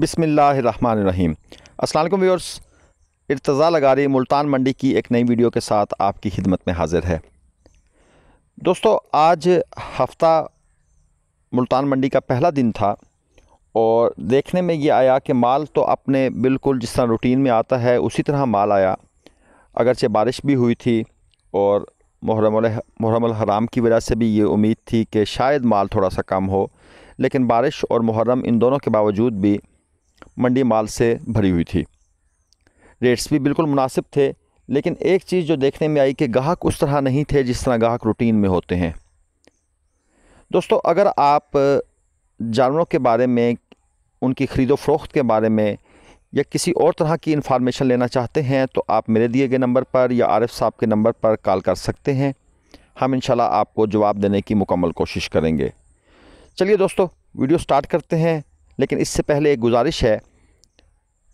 बिसमीम असलम व्यूअर्स इर्तज़ा रही मुल्तान मंडी की एक नई वीडियो के साथ आपकी खिदमत में हाजिर है दोस्तों आज हफ़्ता मुल्तान मंडी का पहला दिन था और देखने में ये आया कि माल तो अपने बिल्कुल जिस तरह रूटीन में आता है उसी तरह माल आया अगरचे बारिश भी हुई थी और मुहरम हराम की वजह से भी ये उम्मीद थी कि शायद माल थोड़ा सा कम हो लेकिन बारिश और मुहर्रम इन दोनों के बावजूद भी मंडी माल से भरी हुई थी रेट्स भी बिल्कुल मुनासिब थे लेकिन एक चीज़ जो देखने में आई कि गाहक उस तरह नहीं थे जिस तरह गाहक रूटीन में होते हैं दोस्तों अगर आप जानवरों के बारे में उनकी ख़रीदो फरोख्त के बारे में या किसी और तरह की इन्फॉर्मेशन लेना चाहते हैं तो आप मेरे दिए गए नंबर पर या आरिफ साहब के नंबर पर कॉल कर सकते हैं हम इंशाल्लाह आपको जवाब देने की मुकम्मल कोशिश करेंगे चलिए दोस्तों वीडियो स्टार्ट करते हैं लेकिन इससे पहले एक गुजारिश है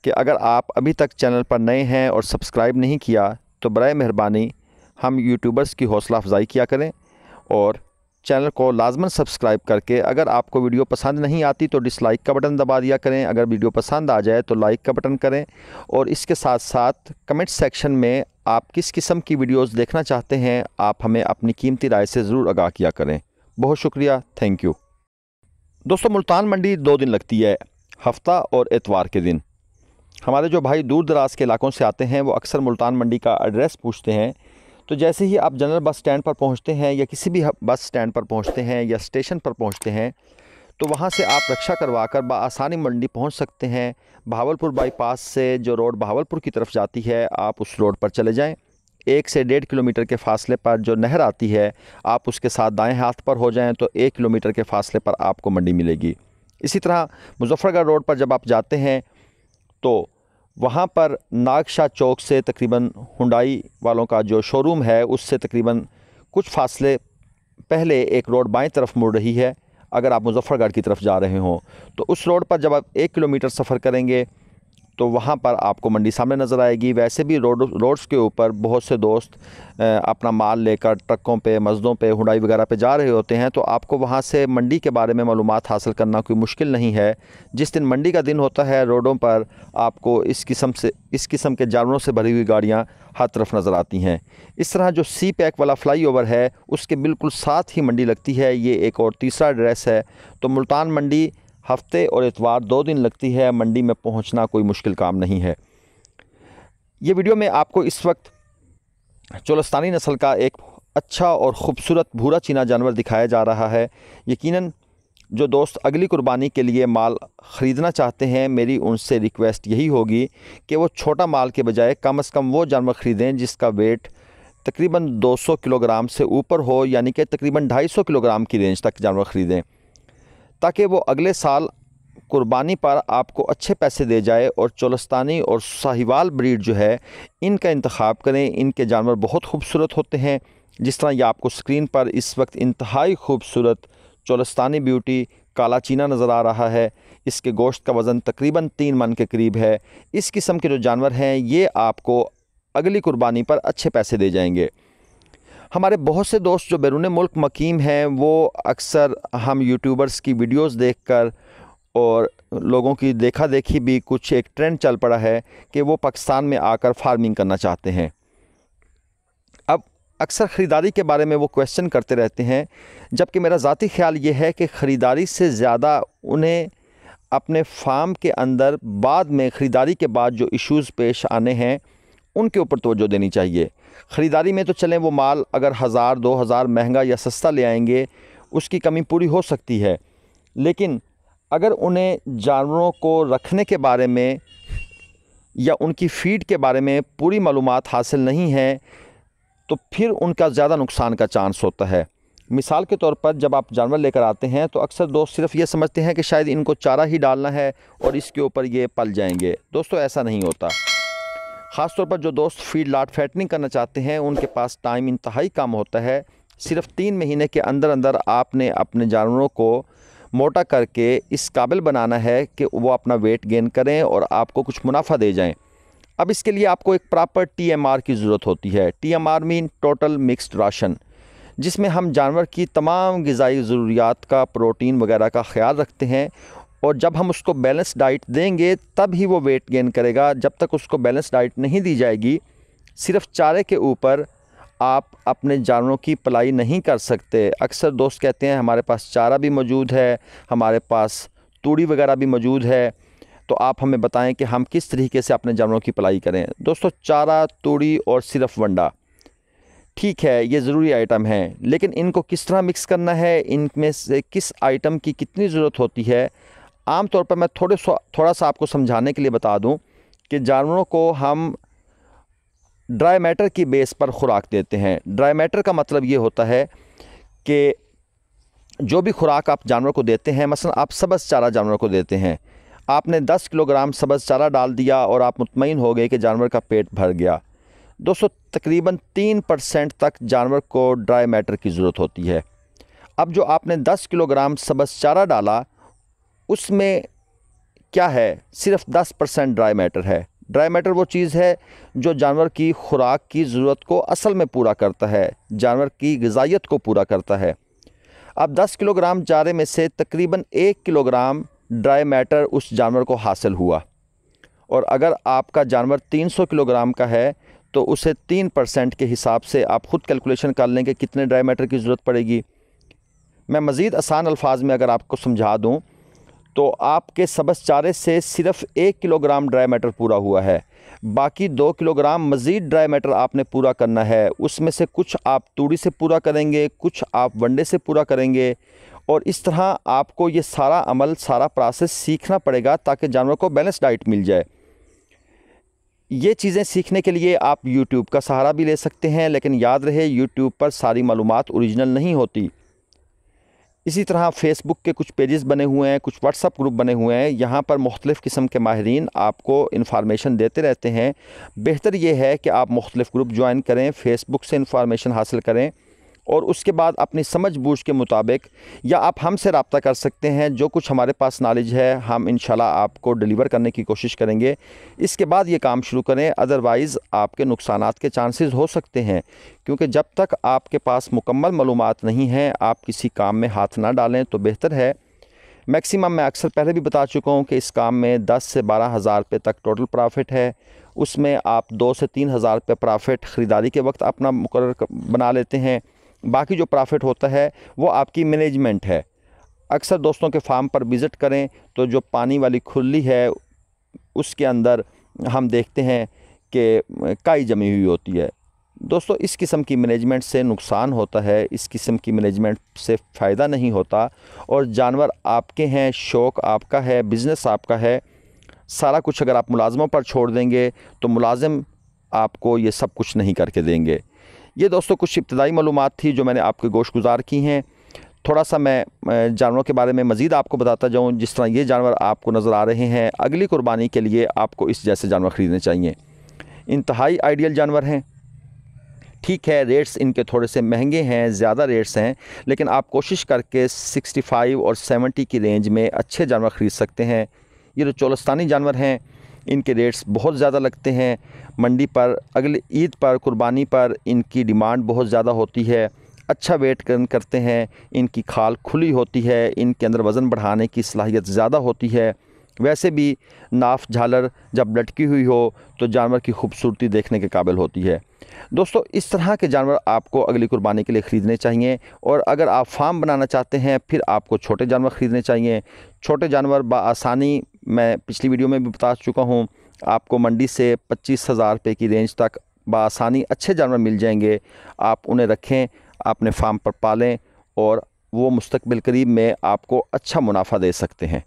कि अगर आप अभी तक चैनल पर नए हैं और सब्सक्राइब नहीं किया तो बर मेहरबानी हम यूट्यूबर्स की हौसला अफजाई किया करें और चैनल को लाजमन सब्सक्राइब करके अगर आपको वीडियो पसंद नहीं आती तो डिसलाइक का बटन दबा दिया करें अगर वीडियो पसंद आ जाए तो लाइक का बटन करें और इसके साथ साथ कमेंट सेक्शन में आप किस किस्म की वीडियोस देखना चाहते हैं आप हमें अपनी कीमती राय से ज़रूर आगाह किया करें बहुत शुक्रिया थैंक यू दोस्तों मुल्तान मंडी दो दिन लगती है हफ्ता और एतवार के दिन हमारे जो भाई दूर दराज के इलाकों से आते हैं वो अक्सर मुल्तान मंडी का एड्रेस पूछते हैं तो जैसे ही आप जनरल बस स्टैंड पर पहुंचते हैं या किसी भी बस स्टैंड पर पहुंचते हैं या स्टेशन पर पहुंचते हैं तो वहाँ से आप रक्षा करवा कर बसानी मंडी पहुँच सकते हैं भावलपुर बाईपास से जो रोड भावलपुर की तरफ जाती है आप उस रोड पर चले जाएँ एक से डेढ़ किलोमीटर के फासले पर जो नहर आती है आप उसके साथ दाएं हाथ पर हो जाएं तो एक किलोमीटर के फासले पर आपको मंडी मिलेगी इसी तरह मुजफ्फरगढ़ रोड पर जब आप जाते हैं तो वहाँ पर नागशाह चौक से तकरीबन हुंडाई वालों का जो शोरूम है उससे तकरीबन कुछ फासले पहले एक रोड बाएँ तरफ मुड़ रही है अगर आप मुजफ्फ़रगढ़ की तरफ जा रहे हों तो उस रोड पर जब आप एक किलोमीटर सफ़र करेंगे तो वहाँ पर आपको मंडी सामने नज़र आएगी वैसे भी रोड रोड्स के ऊपर बहुत से दोस्त अपना माल लेकर ट्रकों पे मजदों पे हुडाई वगैरह पे जा रहे होते हैं तो आपको वहाँ से मंडी के बारे में मालूम हासिल करना कोई मुश्किल नहीं है जिस दिन मंडी का दिन होता है रोडों पर आपको इस किस्म से इस किस्म के जानवरों से भरी हुई गाड़ियाँ हर तरफ नज़र आती हैं इस तरह जो सी पैक वाला फ्लाई ओवर है उसके बिल्कुल साथ ही मंडी लगती है ये एक और तीसरा एड्रेस है तो मुल्तान मंडी हफ्ते और इतवार दो दिन लगती है मंडी में पहुंचना कोई मुश्किल काम नहीं है ये वीडियो में आपको इस वक्त चोलस्तानी नस्ल का एक अच्छा और ख़ूबसूरत भूरा चीना जानवर दिखाया जा रहा है यकीनन जो दोस्त अगली कुर्बानी के लिए माल ख़रीदना चाहते हैं मेरी उनसे रिक्वेस्ट यही होगी कि वो छोटा माल के बजाय कम अज़ कम वो जानवर ख़रीदें जिसका वेट तकरीबन 200 किलोग्राम से ऊपर हो यानी कि तकरीबन 250 किलोग्राम की रेंज तक जानवर ख़रीदें ताकि वो अगले साल कुर्बानी पर आपको अच्छे पैसे दे जाए और चोलस्तानी और साहिवाल ब्रीड जो है इनका इंतखब करें इनके जानवर बहुत खूबसूरत होते हैं जिस तरह ये आपको स्क्रीन पर इस वक्त इंतहाई खूबसूरत चोलस्तानी ब्यूटी काला चीना नज़र आ रहा है इसके गोश्त का वज़न तकरीबन तीन मन के करीब है इस किस्म के जो जानवर हैं ये आपको अगली कुर्बानी पर अच्छे पैसे दे जाएंगे हमारे बहुत से दोस्त जो बैरून मुल्क मकीम हैं वो अक्सर हम यूट्यूबर्स की वीडियोस देखकर और लोगों की देखा देखी भी कुछ एक ट्रेंड चल पड़ा है कि वो पाकिस्तान में आकर फार्मिंग करना चाहते हैं अब अक्सर ख़रीदारी के बारे में वो क्वेश्चन करते रहते हैं जबकि मेरा ज़ाती ख्याल ये है कि ख़रीदारी से ज़्यादा उन्हें अपने फार्म के अंदर बाद में ख़रीदारी के बाद जो इश्यूज़ पेश आने हैं उनके ऊपर तोज्जो देनी चाहिए ख़रीदारी में तो चलें वो माल अगर हज़ार दो हज़ार महंगा या सस्ता ले आएंगे उसकी कमी पूरी हो सकती है लेकिन अगर उन्हें जानवरों को रखने के बारे में या उनकी फीड के बारे में पूरी मालूम हासिल नहीं है तो फिर उनका ज़्यादा नुकसान का चांस होता है मिसाल के तौर पर जब आप जानवर लेकर आते हैं तो अक्सर दोस्त सिर्फ ये समझते हैं कि शायद इनको चारा ही डालना है और इसके ऊपर ये पल जाएंगे दोस्तों ऐसा नहीं होता ख़ासतौर पर जो दोस्त फीड लाट फैटनिंग करना चाहते हैं उनके पास टाइम इंतहाई कम होता है सिर्फ तीन महीने के अंदर अंदर आपने अपने जानवरों को मोटा करके इस काबिल बनाना है कि वो अपना वेट गेन करें और आपको कुछ मुनाफा दे जाएं। अब इसके लिए आपको एक प्रॉपर टीएमआर की ज़रूरत होती है TMR mean total mixed ration जिसमें हम जानवर की तमाम गज़ाई ज़रूरियात का प्रोटीन वगैरह का ख्याल रखते हैं और जब हम उसको बैलेंस डाइट देंगे तब ही वो वेट गेन करेगा जब तक उसको बैलेंस डाइट नहीं दी जाएगी सिर्फ चारे के ऊपर आप अपने जानवरों की पलाई नहीं कर सकते अक्सर दोस्त कहते हैं हमारे पास चारा भी मौजूद है हमारे पास तूड़ी वगैरह भी मौजूद है तो आप हमें बताएं कि हम किस तरीके से अपने जानवरों की पलाई करें दोस्तों चारा तूड़ी और सिर्फ वंडा ठीक है ये ज़रूरी आइटम है लेकिन इनको किस तरह मिक्स करना है इनमें से किस आइटम की कितनी ज़रूरत होती है आम तौर पर मैं थोड़े थोड़ा सा आपको समझाने के लिए बता दूं कि जानवरों को हम ड्राई मैटर की बेस पर खुराक देते हैं ड्राई मैटर का मतलब ये होता है कि जो भी खुराक आप जानवर को देते हैं मसलन आप सबस चारा जानवर को देते हैं आपने 10 किलोग्राम सबस चारा डाल दिया और आप मुतमिन हो गए कि जानवर का पेट भर गया दोस्तों तकरीबन तीन परसेंट तक जानवर को ड्राई मैटर की ज़रूरत होती है अब जो आपने 10 किलोग्राम सबस चारा डाला उसमें क्या है सिर्फ 10 परसेंट ड्राई मैटर है ड्राई मैटर वो चीज़ है जो जानवर की खुराक की ज़रूरत को असल में पूरा करता है जानवर की गजाइत को पूरा करता है अब 10 किलोग्राम चारे में से तकरीबन एक किलोग्राम ड्राई मैटर उस जानवर को हासिल हुआ और अगर आपका जानवर 300 किलोग्राम का है तो उसे तीन परसेंट के हिसाब से आप ख़ुद कैलकुलेशन कर लेंगे कितने ड्राई मैटर की ज़रूरत पड़ेगी मैं मज़ीद आसान अल्फाज में अगर आपको समझा दूँ तो आपके सबस चारे से सिर्फ एक किलोग्राम ड्राई मैटर पूरा हुआ है बाकी दो किलोग्राम मज़ीद ड्राई मैटर आपने पूरा करना है उसमें से कुछ आप तूड़ी से पूरा करेंगे कुछ आप वनडे से पूरा करेंगे और इस तरह आपको ये सारा अमल सारा प्रोसेस सीखना पड़ेगा ताकि जानवर को बैलेंस डाइट मिल जाए ये चीज़ें सीखने के लिए आप यूट्यूब का सहारा भी ले सकते हैं लेकिन याद रहे यूट्यूब पर सारी मालूम औरिजिनल नहीं होती इसी तरह फ़ेसबुक के कुछ पेजेस बने हुए हैं कुछ व्हाट्सअप ग्रुप बने हुए हैं यहाँ पर मुख्तलिफ़ किस्म के माहरीन आपको इन्फॉर्मेशन देते रहते हैं बेहतर ये है कि आप मुख्तलिफ़ ग्रुप ज्वाइन करें फ़ेसबुक से इन्फॉर्मेशन हासिल करें और उसके बाद अपनी समझ बूझ के मुताबिक या आप हमसे रबता कर सकते हैं जो कुछ हमारे पास नॉलेज है हम इन आपको डिलीवर करने की कोशिश करेंगे इसके बाद ये काम शुरू करें अदरवाइज़ आपके नुकसान के चांसेस हो सकते हैं क्योंकि जब तक आपके पास मुकम्मल मालूम नहीं हैं आप किसी काम में हाथ ना डालें तो बेहतर है मैक्सिमम मैं अक्सर पहले भी बता चुका हूँ कि इस काम में दस से बारह हज़ार रुपये तक टोटल प्रॉफिट है उसमें आप दो से तीन हज़ार रुपये प्रॉफिट ख़रीदारी के वक्त अपना मुकर बना लेते हैं बाकी जो प्रॉफिट होता है वो आपकी मैनेजमेंट है अक्सर दोस्तों के फार्म पर विज़िट करें तो जो पानी वाली खुली है उसके अंदर हम देखते हैं कि काई जमी हुई होती है दोस्तों इस किस्म की मैनेजमेंट से नुकसान होता है इस किस्म की मैनेजमेंट से फ़ायदा नहीं होता और जानवर आपके हैं शौक़ आपका है बिज़नेस आपका है सारा कुछ अगर आप मुलाजमों पर छोड़ देंगे तो मुलाजिम आपको ये सब कुछ नहीं करके देंगे ये दोस्तों कुछ इब्तदाई मालूम थी जो मैंने आपके गोश गुजार की हैं थोड़ा सा मैं जानवरों के बारे में मज़ीद आपको बताता जाऊँ जिस तरह ये जानवर आपको नज़र आ रहे हैं अगली कुर्बानी के लिए आपको इस जैसे जानवर ख़रीदने चाहिए इंतहाई आइडियल जानवर हैं ठीक है रेट्स इनके थोड़े से महंगे हैं ज़्यादा रेट्स हैं लेकिन आप कोशिश करके 65 और 70 की रेंज में अच्छे जानवर ख़रीद सकते हैं ये जो चोलस्तानी जानवर हैं इनके रेट्स बहुत ज़्यादा लगते हैं मंडी पर अगले ईद पर कुर्बानी पर इनकी डिमांड बहुत ज़्यादा होती है अच्छा वेट करते हैं इनकी खाल खुली होती है इनके अंदर वज़न बढ़ाने की सलाहियत ज़्यादा होती है वैसे भी नाफ झालर जब लटकी हुई हो तो जानवर की खूबसूरती देखने के काबिल होती है दोस्तों इस तरह के जानवर आपको अगली कुर्बानी के लिए ख़रीदने चाहिए और अगर आप फार्म बनाना चाहते हैं फिर आपको छोटे जानवर ख़रीदने चाहिए छोटे जानवर बसानी मैं पिछली वीडियो में भी बता चुका हूँ आपको मंडी से पच्चीस हज़ार रुपये की रेंज तक बसानी अच्छे जानवर मिल जाएंगे आप उन्हें रखें अपने फार्म पर पालें और वो मुस्तबिल करीब में आपको अच्छा मुनाफा दे सकते हैं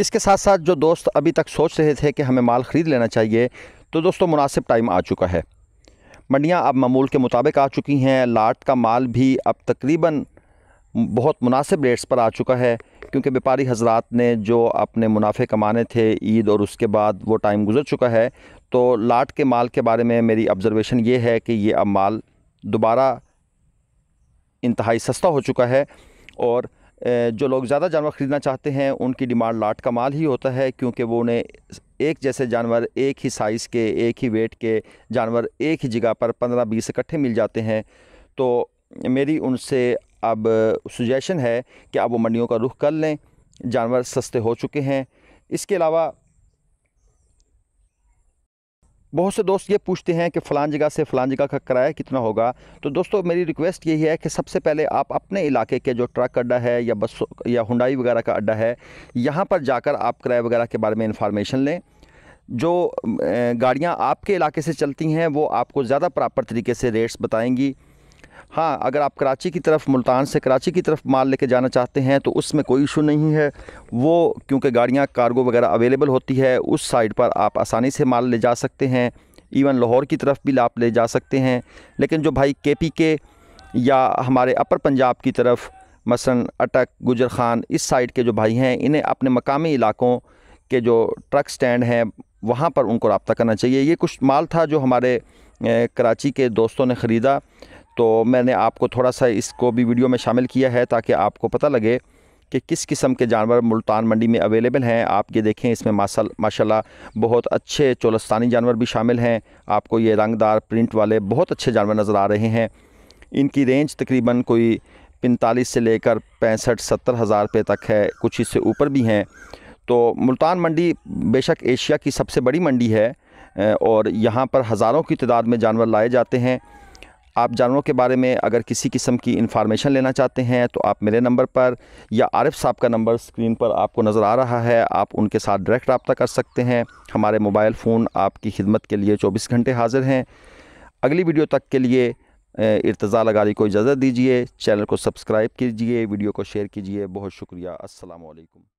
इसके साथ साथ जो दोस्त अभी तक सोच रहे थे कि हमें माल ख़रीद लेना चाहिए तो दोस्तों मुनासिब टाइम आ चुका है मंडियाँ अब मामूल के मुताबिक आ चुकी हैं लाट का माल भी अब तकरीबन बहुत मुनासिब रेट्स पर आ चुका है क्योंकि व्यापारी हजरात ने जो अपने मुनाफे कमाने थे ईद और उसके बाद वो टाइम गुजर चुका है तो लाट के माल के बारे में मेरी ऑब्ज़रवेशन ये है कि ये अब माल दोबारा इंतहाई सस्ता हो चुका है और जो लोग ज़्यादा जानवर ख़रीदना चाहते हैं उनकी डिमांड लाट का माल ही होता है क्योंकि वो उन्हें एक जैसे जानवर एक ही साइज़ के एक ही वेट के जानवर एक ही जगह पर पंद्रह बीस इकट्ठे मिल जाते हैं तो मेरी उनसे अब सुजेशन है कि आप वो मंडियों का रुख कर लें जानवर सस्ते हो चुके हैं इसके अलावा बहुत से दोस्त ये पूछते हैं कि फ़लान जगह से फ़लान जगह का किराया कितना होगा तो दोस्तों मेरी रिक्वेस्ट यही है कि सबसे पहले आप अपने इलाके के जो ट्रक अड्डा है या बस या हुडाई वगैरह का अड्डा है यहाँ पर जाकर आप किराए वगैरह के बारे में इंफॉर्मेशन लें जो गाड़ियाँ आपके इलाके से चलती हैं वो आपको ज़्यादा प्रॉपर तरीके से रेट्स बताएँगी हाँ अगर आप कराची की तरफ मुल्तान से कराची की तरफ माल लेके जाना चाहते हैं तो उसमें कोई इशू नहीं है वो क्योंकि गाड़ियाँ कार्गो वगैरह अवेलेबल होती है उस साइड पर आप आसानी से माल ले जा सकते हैं इवन लाहौर की तरफ भी आप ले जा सकते हैं लेकिन जो भाई के पी के या हमारे अपर पंजाब की तरफ मसलन अटक गुजर खान इस साइड के जो भाई हैं इन्हें अपने मकामी इलाकों के जो ट्रक स्टैंड हैं वहाँ पर उनको रबता करना चाहिए ये कुछ माल था जो हमारे कराची के दोस्तों ने ख़रीदा तो मैंने आपको थोड़ा सा इसको भी वीडियो में शामिल किया है ताकि आपको पता लगे कि किस किस्म के जानवर मुल्तान मंडी में अवेलेबल हैं आप ये देखें इसमें माशा माशाल्लाह बहुत अच्छे चोलस्तानी जानवर भी शामिल हैं आपको ये रंगदार प्रिंट वाले बहुत अच्छे जानवर नज़र आ रहे हैं इनकी रेंज तकरीबन कोई पैंतालीस से लेकर पैंसठ सत्तर हज़ार रुपये तक है कुछ इससे ऊपर भी हैं तो मुल्तान मंडी बेशक एशिया की सबसे बड़ी मंडी है और यहाँ पर हज़ारों की तादाद में जानवर लाए जाते हैं आप जानवरों के बारे में अगर किसी किस्म की इन्फॉर्मेशन लेना चाहते हैं तो आप मेरे नंबर पर या आरिफ साहब का नंबर स्क्रीन पर आपको नज़र आ रहा है आप उनके साथ डायरेक्ट रबता कर सकते हैं हमारे मोबाइल फ़ोन आपकी खिदमत के लिए चौबीस घंटे हाजिर हैं अगली वीडियो तक के लिए इर्तज़ा लगारी को इजाज़त दीजिए चैनल को सब्सक्राइब कीजिए वीडियो को शेयर कीजिए बहुत शुक्रिया असलकम